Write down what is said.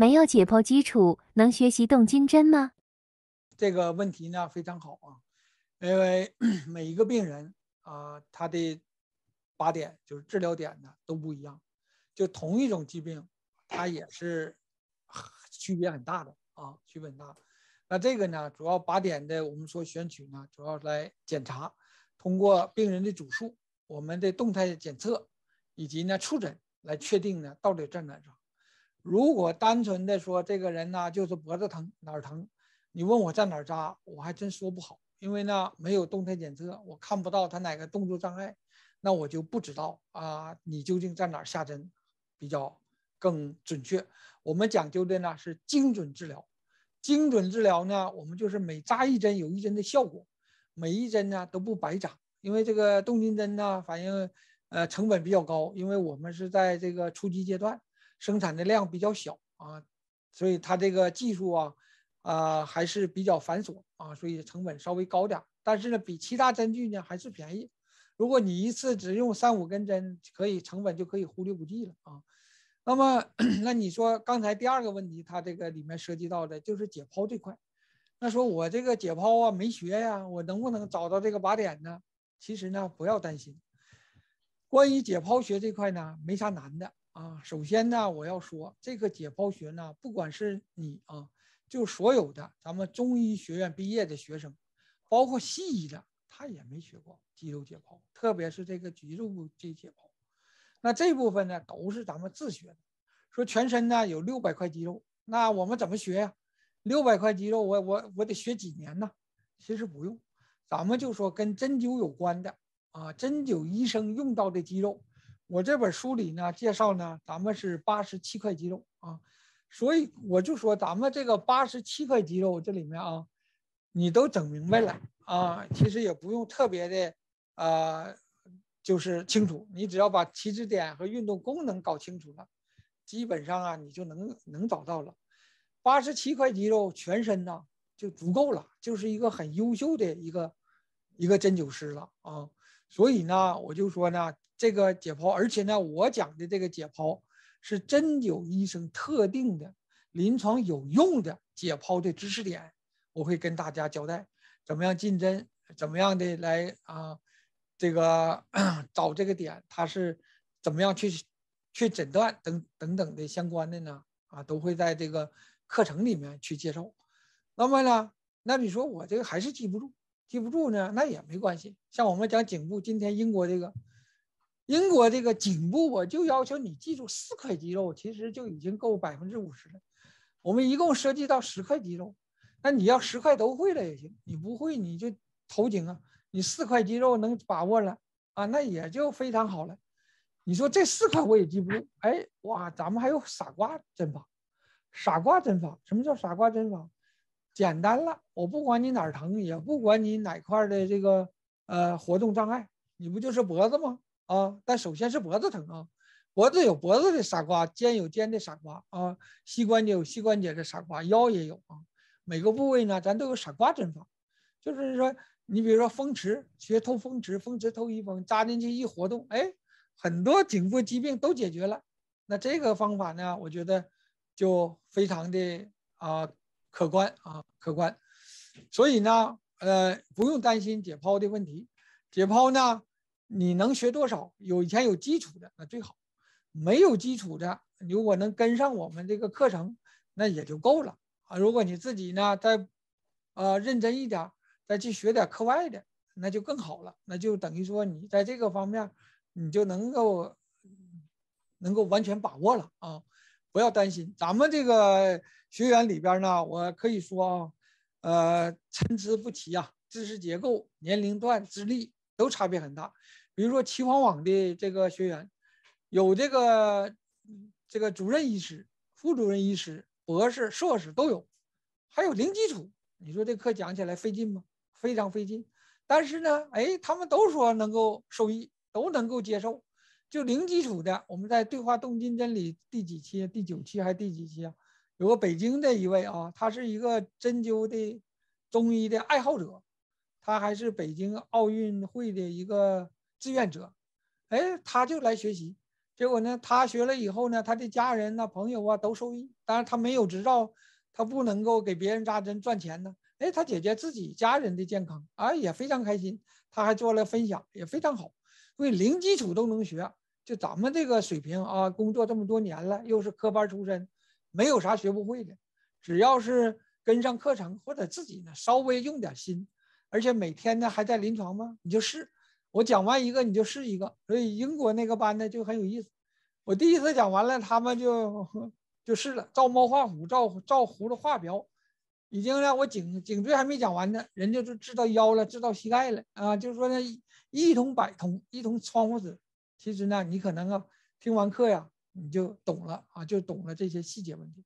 没有解剖基础，能学习动金针吗？这个问题呢非常好啊，因为 每一个病人啊，他的靶点就是治疗点呢都不一样，就同一种疾病，它也是区别很大的啊，区别很大。那这个呢，主要靶点的我们说选取呢，主要来检查，通过病人的主诉、我们的动态检测以及呢触诊来确定呢到底在哪上。如果单纯的说这个人呢，就是脖子疼哪儿疼，你问我在哪儿扎，我还真说不好，因为呢没有动态检测，我看不到他哪个动作障碍，那我就不知道啊，你究竟在哪儿下针比较更准确。我们讲究的呢是精准治疗，精准治疗呢，我们就是每扎一针有一针的效果，每一针呢都不白扎，因为这个动筋针呢，反应。呃成本比较高，因为我们是在这个初级阶段。生产的量比较小啊，所以它这个技术啊，啊还是比较繁琐啊，所以成本稍微高点。但是呢，比其他针具呢还是便宜。如果你一次只用三五根针，可以成本就可以忽略不计了啊。那么，那你说刚才第二个问题，它这个里面涉及到的就是解剖这块。那说我这个解剖啊没学呀，我能不能找到这个靶点呢？其实呢，不要担心。关于解剖学这块呢，没啥难的。啊，首先呢，我要说这个解剖学呢，不管是你啊，就所有的咱们中医学院毕业的学生，包括西医的，他也没学过肌肉解剖，特别是这个脊柱这解剖。那这部分呢，都是咱们自学。说全身呢有六百块肌肉，那我们怎么学呀？六百块肌肉，我我我得学几年呢？其实不用，咱们就说跟针灸有关的啊，针灸医生用到的肌肉。我这本书里呢介绍呢，咱们是八十七块肌肉啊，所以我就说咱们这个八十七块肌肉这里面啊，你都整明白了啊，其实也不用特别的呃，就是清楚，你只要把起止点和运动功能搞清楚了，基本上啊你就能能找到了，八十七块肌肉全身呢就足够了，就是一个很优秀的一个一个针灸师了啊，所以呢我就说呢。这个解剖，而且呢，我讲的这个解剖是针灸医生特定的临床有用的解剖的知识点，我会跟大家交代，怎么样进针，怎么样的来啊，这个 找这个点，它是怎么样去去诊断等等等的相关的呢？啊，都会在这个课程里面去介绍。那么呢，那你说我这个还是记不住，记不住呢，那也没关系。像我们讲颈部，今天英国这个。英国这个颈部，我就要求你记住四块肌肉，其实就已经够百分之五十了。我们一共涉及到十块肌肉，那你要十块都会了也行。你不会你就头颈啊，你四块肌肉能把握了啊，那也就非常好了。你说这四块我也记不住，哎哇，咱们还有傻瓜针法。傻瓜针法，什么叫傻瓜针法？简单了，我不管你哪儿疼，也不管你哪块的这个呃活动障碍，你不就是脖子吗？啊！但首先是脖子疼啊，脖子有脖子的傻瓜，肩有肩的傻瓜啊，膝关节有膝关节的傻瓜，腰也有啊。每个部位呢，咱都有傻瓜针法，就是说，你比如说风池穴透风池，风池透一风，扎进去一活动，哎，很多颈部疾病都解决了。那这个方法呢，我觉得就非常的啊可观啊可观。所以呢，呃，不用担心解剖的问题，解剖呢。你能学多少？有以前有基础的那最好，没有基础的，如果能跟上我们这个课程，那也就够了啊。如果你自己呢，再呃认真一点，再去学点课外的，那就更好了。那就等于说你在这个方面，你就能够能够完全把握了啊。不要担心，咱们这个学员里边呢，我可以说，啊，呃，参差不齐啊，知识结构、年龄段、智力都差别很大。比如说齐黄网的这个学员，有这个这个主任医师、副主任医师、博士、硕士都有，还有零基础。你说这课讲起来费劲吗？非常费劲。但是呢，哎，他们都说能够受益，都能够接受。就零基础的，我们在对话动静真理第几期？第九期还第几期啊？有个北京的一位啊，他是一个针灸的中医的爱好者，他还是北京奥运会的一个。志愿者，哎，他就来学习，结果呢，他学了以后呢，他的家人呐、朋友啊都受益。但是他没有执照，他不能够给别人扎针赚钱呢。哎，他解决自己家人的健康啊，也非常开心。他还做了分享，也非常好。因为零基础都能学，就咱们这个水平啊，工作这么多年了，又是科班出身，没有啥学不会的。只要是跟上课程，或者自己呢稍微用点心，而且每天呢还在临床吗？你就是。我讲完一个，你就是一个，所以英国那个班呢就很有意思。我第一次讲完了，他们就就是了，照猫画虎，照照葫芦画瓢，已经让我颈颈椎还没讲完呢，人家就治到腰了，治到膝盖了啊，就是说呢，一通百通，一通窗户纸。其实呢，你可能啊，听完课呀，你就懂了啊，就懂了这些细节问题。